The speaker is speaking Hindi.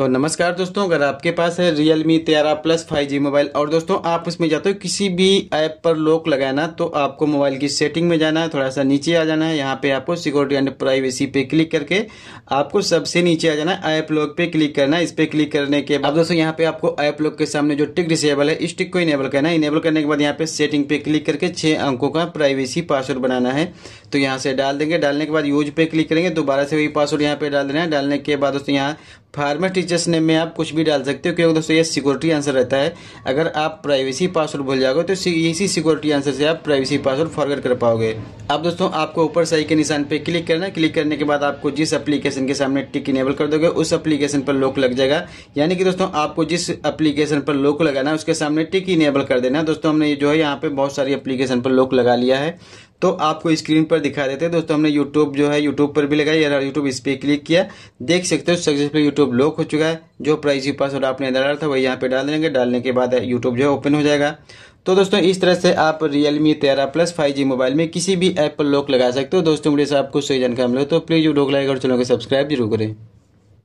तो नमस्कार दोस्तों अगर आपके पास है रियल मी तेरह प्लस फाइव जी मोबाइल और दोस्तों आप उसमें जाते हो किसी भी ऐप पर लॉक लगाना तो आपको मोबाइल की सेटिंग में जाना है थोड़ा सा नीचे आ जाना है यहाँ पे आपको सिक्योरिटी एंड प्राइवेसी पे क्लिक करके आपको सबसे नीचे आ जाना है ऐप लॉक पे क्लिक करना है इस पे क्लिक करने के बाद दोस्तों यहाँ पे आपको ऐप लॉक के सामने जो टिक डिसेबल है इस टिक को इनेबल करना है इनेबल करने के बाद यहाँ पे सेटिंग पे क्लिक करके छह अंकों का प्राइवेसी पासवर्ड बनाना है तो यहाँ से डाल देंगे डालने के बाद यूज पे क्लिक करेंगे दोबारा से वही पासवर्ड यहाँ पे डाल देना है डालने के बाद दोस्तों यहाँ फार्मेट जश्न में आप कुछ भी डाल सकते हो क्योंकि दोस्तों ये सिक्योरिटी आंसर रहता है अगर आप प्राइवेसी पासवर्ड भूल जाओगे तो इसी सिक्योरिटी आंसर से आप प्राइवेसी पासवर्ड फॉरवर्ड कर पाओगे अब दोस्तों आपको ऊपर सही के निशान पर क्लिक करना क्लिक करने के बाद आपको जिस एप्लीकेशन के सामने टिक इनेबल कर दोगे उस एप्लीकेशन पर लोक लग जाएगा यानी कि दोस्तों आपको जिस एप्लीकेशन पर लोक लगाना है उसके सामने टिक इनेबल कर देना दोस्तों हमने जो है यहाँ पे बहुत सारी एप्लीकेशन पर लोक लगा लिया है तो आपको स्क्रीन पर दिखा देते हैं दोस्तों हमने यूट्यूब जो है यूट्यूब पर भी लगाया यूट्यूब इस पर क्लिक किया देख सकते हो सक्सेसफुल यूट्यूब लॉक हो चुका है जो प्राइसी पासवर्ड आपने डाला था वही यहाँ पे डाल देंगे डालने के बाद यूट्यूब जो है ओपन हो जाएगा तो दोस्तों इस तरह से आप रियलमी तेरह प्लस फाइव जी मोबाइल में किसी भी ऐप पर लॉक लगा सकते हो दोस्तों मुझे आपको सही जानकारी मिले तो प्लीज़ वीडियो को लाइक और चैनल को सब्सक्राइब जरूर करें